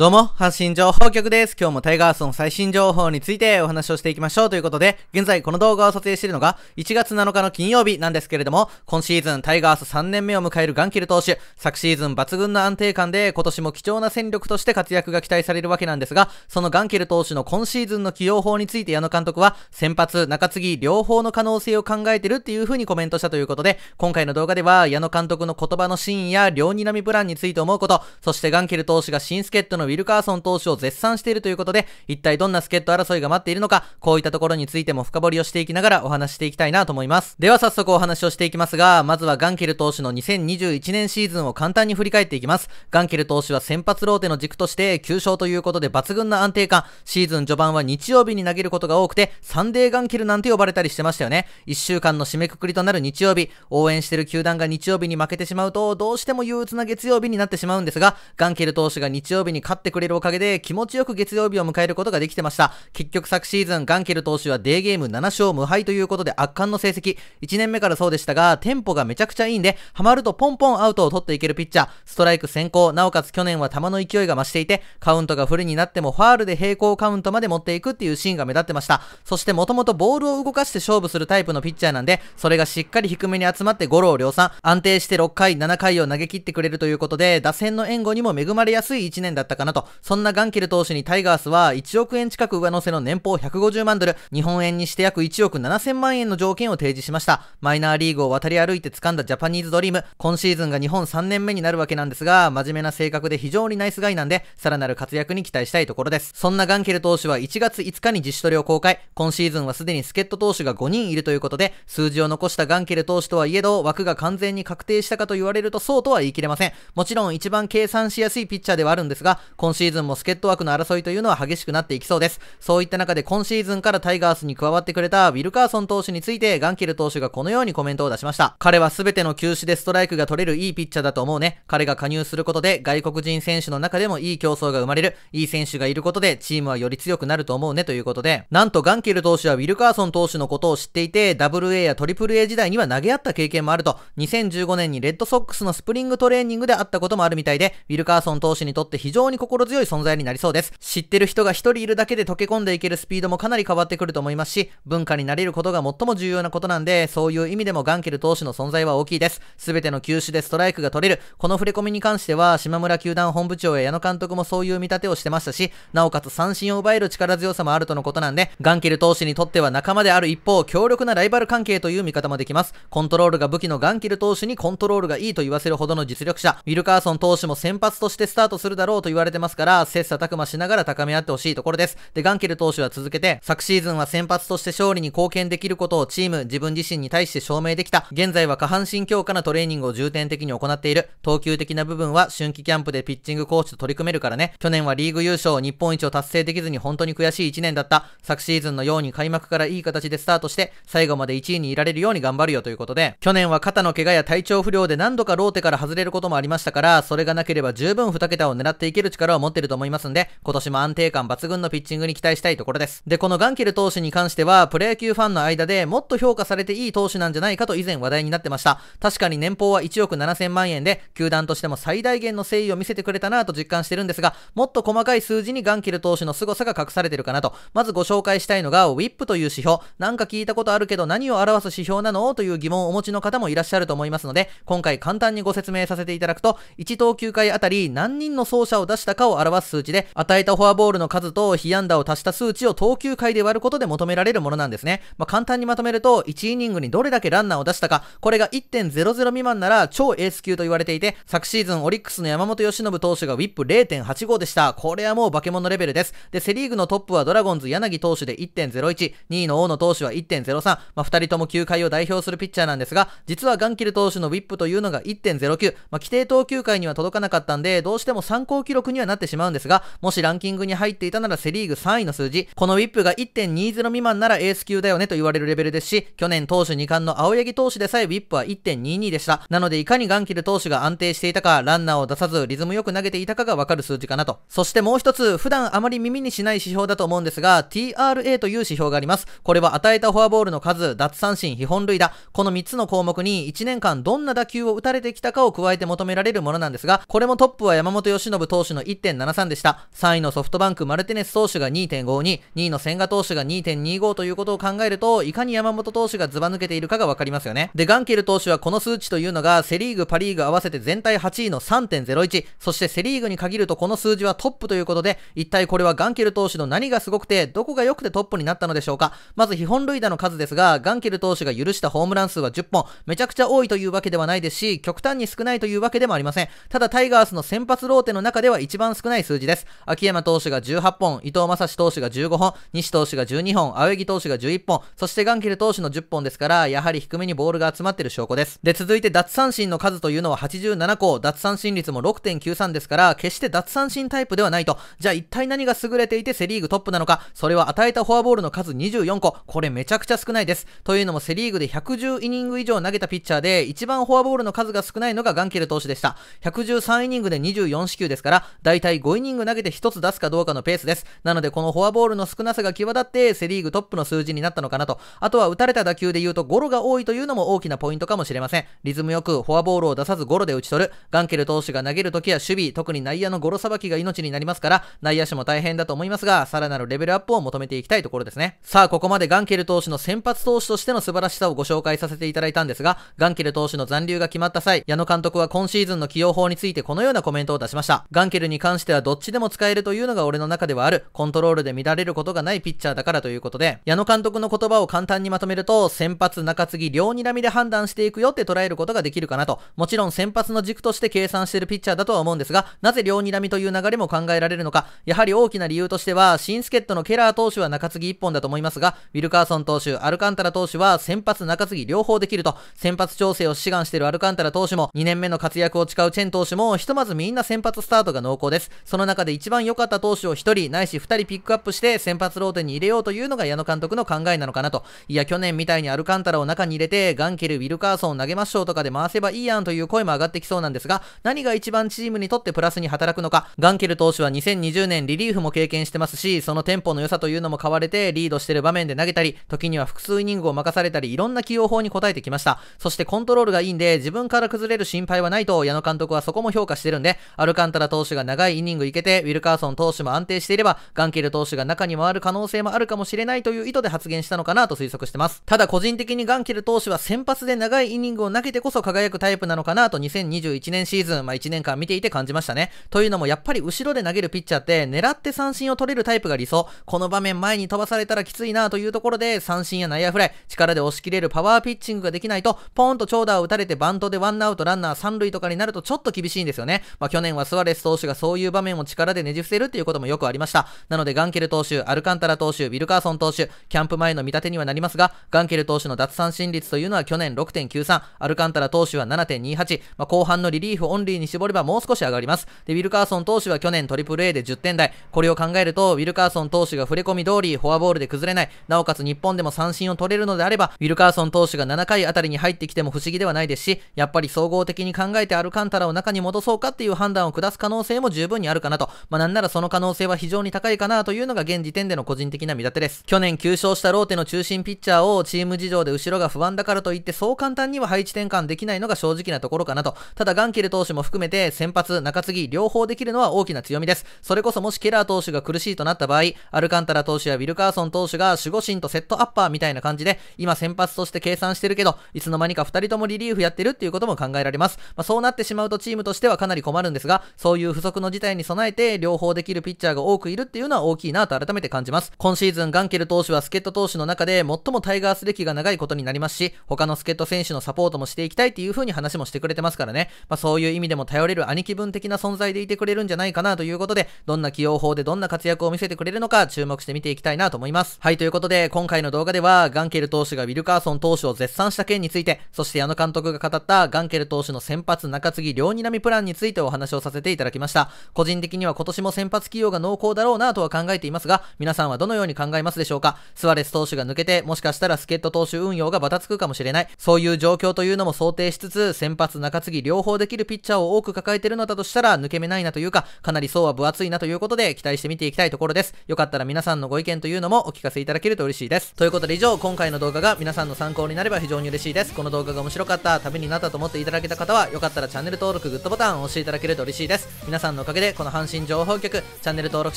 どうも、発信情報局です。今日もタイガースの最新情報についてお話をしていきましょうということで、現在この動画を撮影しているのが1月7日の金曜日なんですけれども、今シーズンタイガース3年目を迎えるガンキル投手、昨シーズン抜群の安定感で今年も貴重な戦力として活躍が期待されるわけなんですが、そのガンキル投手の今シーズンの起用法について矢野監督は、先発、中継ぎ、両方の可能性を考えてるっていう風にコメントしたということで、今回の動画では矢野監督の言葉の真意や両睨みプランについて思うこと、そしてガンキル投手が新ケットのウィルカーソン投手を絶賛しているということで、一体どんな助っ人争いが待っているのか、こういったところについても深掘りをしていきながらお話していきたいなと思います。では早速お話をしていきますが、まずはガンケル投手の2021年シーズンを簡単に振り返っていきます。ガンケル投手は先発ローテの軸として9勝ということで抜群な安定感。シーズン序盤は日曜日に投げることが多くて、サンデーガンケルなんて呼ばれたりしてましたよね。1週間の締めくくりとなる日曜日、応援してる球団が日曜日に負けてしまうと、どうしても憂鬱な月曜日になってしまうんですが、ガンケル投手が日曜日に勝ってくれるおかげで気持ちよく月曜日を迎えることができてました。結局昨シーズン、ガンケル投手はデーゲーム7勝無敗ということで圧巻の成績。1年目からそうでしたが、テンポがめちゃくちゃいいんで、ハマるとポンポンアウトを取っていけるピッチャー、ストライク先行、なおかつ去年は球の勢いが増していて、カウントが不利になってもファールで平行カウントまで持っていくっていうシーンが目立ってました。そしてもともとボールを動かして勝負するタイプのピッチャーなんで、それがしっかり低めに集まってゴロを量産、安定して6回、7回を投げ切ってくれるということで、打線の援護にも恵まれやすい1年だったかなと。そんなガンケル投手にタイガースは1億円近く上乗せの年俸150万ドル、日本円にして約1億7000万円の条件を提示しました。マイナーリーグを渡り歩いて掴んだジャパニーズドリーム。今シーズンが日本3年目になるわけなんですが、真面目な性格で非常にナイスガイなんで、さらなる活躍に期待したいところです。そんなガンケル投手は1月5日に自主トレを公開。今シーズンはすでに助っ人投手が5人いるということで、数字を残したガンケル投手とはいえど、枠が完全に確定したかと言われるとそうとは言い切れません。もちろん一番計算しやすいピッチャーではあるんですが、今シーズンも助っ人枠の争いというのは激しくなっていきそうです。そういった中で今シーズンからタイガースに加わってくれたウィルカーソン投手についてガンケル投手がこのようにコメントを出しました。彼は全ての球種でストライクが取れるいいピッチャーだと思うね。彼が加入することで外国人選手の中でもいい競争が生まれる。いい選手がいることでチームはより強くなると思うねということで、なんとガンキル投手はウィルカーソン投手のことを知っていて、WA や AAA 時代には投げ合った経験もあると、2015年にレッドソックスのスプリングトレーニングであったこともあるみたいで、ウィルカーソン投手にとって非常に心心強い存在になりそうです。知ってる人が一人いるだけで溶け込んでいけるスピードもかなり変わってくると思いますし、文化になれることが最も重要なことなんで、そういう意味でもガンケル投手の存在は大きいです。すべての球種でストライクが取れる。この触れ込みに関しては、島村球団本部長や矢野監督もそういう見立てをしてましたし、なおかつ三振を奪える力強さもあるとのことなんで、ガンケル投手にとっては仲間である一方、強力なライバル関係という見方もできます。コントロールが武器のガンケル投手にコントロールがいいと言わせるほどの実力者、ウィルカーソン投手も先発としてスタートするだろうと言われてますから、切磋琢磨しながら高め合ってほしいところです。で、ガンケル投手は続けて、昨シーズンは先発として勝利に貢献できることをチーム、自分自身に対して証明できた。現在は下半身強化のトレーニングを重点的に行っている。投球的な部分は春季キャンプでピッチングコーチと取り組めるからね。去年はリーグ優勝、日本一を達成できずに本当に悔しい1年だった。昨シーズンのように開幕からいい形でスタートして、最後まで1位にいられるように頑張るよということで、去年は肩の怪我や体調不良で何度かローテから外れることもありましたから、それがなければ十分2桁を狙っていける力を持ってると思いますんで、今年も安定感抜群のピッチングに期待したいところです。で、このガンケル投手に関しては、プロ野球ファンの間でもっと評価されていい投手なんじゃないかと以前話題になってました。確かに年俸は1億7000万円で、球団としても最大限の誠意を見せてくれたなと実感してるんですが、もっと細かい数字にガンケル投手の凄さが隠されてるかなと。まずご紹介したいのが、ウィップという指標。なんか聞いたことあるけど何を表す指標なのという疑問をお持ちの方もいらっしゃると思いますので、今回簡単にご説明させていただくと、1投球回あたり何人の走者を出したしたかを表す数値で、与えたフォアボールの数と被安打を足した数値を投球回で割ることで求められるものなんですね。まあ、簡単にまとめると、1イニングにどれだけランナーを出したか、これが1.00未満なら超エース級と言われていて、昨シーズンオリックスの山本由伸投手がウィップ0.85でした。これはもう化け物レベルです。で、セリーグのトップはドラゴンズ柳投手で1.01、2位の大野投手は1.03、まあ、2人とも球界を代表するピッチャーなんですが、実はガンキル投手のウィップというのが1.09、まあ、規定投球回には届かなかったんで、どうしても参考記録ににはなってしまうんですが、もしランキングに入っていたならセリーグ3位の数字、このウィップが1.20未満ならエース級だよねと言われるレベルですし、去年投手2冠の青柳投手でさえウィップは1.22でした。なのでいかにガンキル投手が安定していたか、ランナーを出さずリズムよく投げていたかがわかる数字かなと。そしてもう一つ、普段あまり耳にしない指標だと思うんですが、TRA という指標があります。これは与えたフォアボールの数、奪三振、基本類だ。この3つの項目に1年間どんな打球を打たれてきたかを加えて求められるものなんですが、これもトップは山本由伸投手の1.73でした。3位のソフトバンクマルテネス投手が2.52、2位の千賀投手が2.25ということを考えると、いかに山本投手がずば抜けているかがわかりますよね。で、ガンケル投手はこの数値というのが、セリーグ、パリーグ合わせて全体8位の3.01、そしてセリーグに限るとこの数字はトップということで、一体これはガンケル投手の何がすごくて、どこが良くてトップになったのでしょうか。まず、基本塁打の数ですが、ガンケル投手が許したホームラン数は10本、めちゃくちゃ多いというわけではないですし、極端に少ないというわけでもありません。ただ、タイガースの先発ローテの中では一番番少ない数字です。秋山投手が18本、伊藤正史投手が15本、西投手が12本、青柳投手が11本、そしてガンケル投手の10本ですから、やはり低めにボールが集まっている証拠です。で、続いて脱三振の数というのは87個、脱三振率も6.93ですから、決して脱三振タイプではないと。じゃあ一体何が優れていてセリーグトップなのか、それは与えたフォアボールの数24個、これめちゃくちゃ少ないです。というのもセリーグで110イニング以上投げたピッチャーで、一番フォアボールの数が少ないのがガンケル投手でした。113イニングで24四球ですから、大体5イニング投げて1つ出すかどうかのペースです。なのでこのフォアボールの少なさが際立ってセリーグトップの数字になったのかなと。あとは打たれた打球で言うとゴロが多いというのも大きなポイントかもしれません。リズムよくフォアボールを出さずゴロで打ち取る。ガンケル投手が投げるときや守備、特に内野のゴロさばきが命になりますから、内野手も大変だと思いますが、さらなるレベルアップを求めていきたいところですね。さあ、ここまでガンケル投手の先発投手としての素晴らしさをご紹介させていただいたんですが、ガンケル投手の残留が決まった際、矢野監督は今シーズンの起用法についてこのようなコメントを出しました。ガンケルに関してはどっちでも使えるというのが俺の中ではある、コントロールで乱れることがないピッチャーだからということで、矢野監督の言葉を簡単にまとめると、先発、中継ぎ、両睨みで判断していくよって捉えることができるかなと。もちろん先発の軸として計算してるピッチャーだとは思うんですが、なぜ両睨みという流れも考えられるのか、やはり大きな理由としては、新助っ人のケラー投手は中継ぎ1本だと思いますが、ウィルカーソン投手、アルカンタラ投手は先発、中継ぎ両方できると、先発調整を志願してるアルカンタラ投手も、2年目の活躍を誓うチェン投手も、ひとまずみんな先発スタートが濃厚そです。その中で一番良かった投手を1人、ないし2人ピックアップして先発ローテに入れようというのが矢野監督の考えなのかなと。いや、去年みたいにアルカンタラを中に入れて、ガンケル、ウィルカーソンを投げましょうとかで回せばいいやんという声も上がってきそうなんですが、何が一番チームにとってプラスに働くのか。ガンケル投手は2020年リリーフも経験してますし、そのテンポの良さというのも買われてリードしてる場面で投げたり、時には複数イニングを任されたり、いろんな起用法に応えてきました。そしてコントロールがいいんで、自分から崩れる心配はないと矢野監督はそこも評価してるんで、アルカンタラ投手が長長いイニングいけて、ウィルカーソン投手も安定していれば、ガンケル投手が中に回る可能性もあるかもしれないという意図で発言したのかなと推測してます。ただ個人的にガンケル投手は先発で長いイニングを投げてこそ輝くタイプなのかなと2021年シーズン、まあ1年間見ていて感じましたね。というのもやっぱり後ろで投げるピッチャーって狙って三振を取れるタイプが理想。この場面前に飛ばされたらきついなというところで三振や内野フライ、力で押し切れるパワーピッチングができないと、ポンと長打を打たれてバントでワンアウトランナー三塁とかになるとちょっと厳しいんですよね。まあ去年はスワレス投手がういう場面を力でねじ伏せるっていうこともよくありました。なので、ガンケル投手、アルカンタラ投手、ウィルカーソン投手、キャンプ前の見立てにはなりますが、ガンケル投手の奪三振率というのは去年6.93、アルカンタラ投手は7.28、まあ、後半のリリーフオンリーに絞ればもう少し上がります。で、ウィルカーソン投手は去年トリプル a で10点台。これを考えると、ウィルカーソン投手が触れ込み通り、フォアボールで崩れない。なおかつ日本でも三振を取れるのであれば、ウィルカーソン投手が7回あたりに入ってきても不思議ではないですし、やっぱり総合的に考えてアルカンタラを中に戻そうかっていう判断を下す可能性も十分にあるかなと、まあ、なんならその可能性は非常に高いかなというのが現時点での個人的な見立てです。去年9勝したローテの中心ピッチャーをチーム事情で後ろが不安だからといってそう簡単には配置転換できないのが正直なところかなと、ただガンケル投手も含めて先発、中継ぎ両方できるのは大きな強みです。それこそもしケラー投手が苦しいとなった場合、アルカンタラ投手やウィルカーソン投手が守護神とセットアッパーみたいな感じで、今先発として計算してるけど、いつの間にか2人ともリリーフやってるっていうことも考えられます。まあ、そうなってしまうとチームとしてはかなり困るんですが、そういう不足の事態に備えて、両方できるピッチャーが多くいるっていうのは大きいなと改めて感じます。今シーズン、ガンケル投手は助っ人投手の中で最もタイガース歴が長いことになりますし、他の助っ人選手のサポートもしていきたいっていう風に話もしてくれてますからね。まあ、そういう意味でも頼れる兄貴分的な存在でいてくれるんじゃないかなということで、どんな起用法でどんな活躍を見せてくれるのか注目して見ていきたいなと思います。はい、ということで、今回の動画では、ガンケル投手がウィルカーソン投手を絶賛した件について、そして矢野監督が語ったガンケル投手の先発中継ぎ両にらみプランについてお話をさせていただきました。個人的には今年も先発起用が濃厚だろうなとは考えていますが、皆さんはどのように考えますでしょうかスアレス投手が抜けて、もしかしたら助っ人投手運用がバタつくかもしれない。そういう状況というのも想定しつつ、先発中継ぎ両方できるピッチャーを多く抱えてるのだとしたら、抜け目ないなというか、かなり層は分厚いなということで、期待して見ていきたいところです。よかったら皆さんのご意見というのもお聞かせいただけると嬉しいです。ということで以上、今回の動画が皆さんの参考になれば非常に嬉しいです。この動画が面白かった、ためになったと思っていただけた方は、よかったらチャンネル登録、グッドボタンを押していただけると嬉しいです。皆さんのおかげでこの阪神情報局チャンネル登録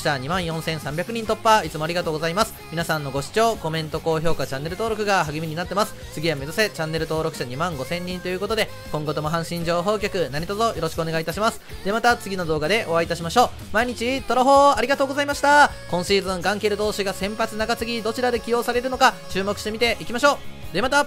者24,300人突破いつもありがとうございます皆さんのご視聴コメント高評価チャンネル登録が励みになってます次は目指せチャンネル登録者25,000人ということで今後とも阪神情報局何卒よろしくお願いいたしますでまた次の動画でお会いいたしましょう毎日トロホーありがとうございました今シーズンガンケル投手が先発中継ぎどちらで起用されるのか注目してみていきましょうでまた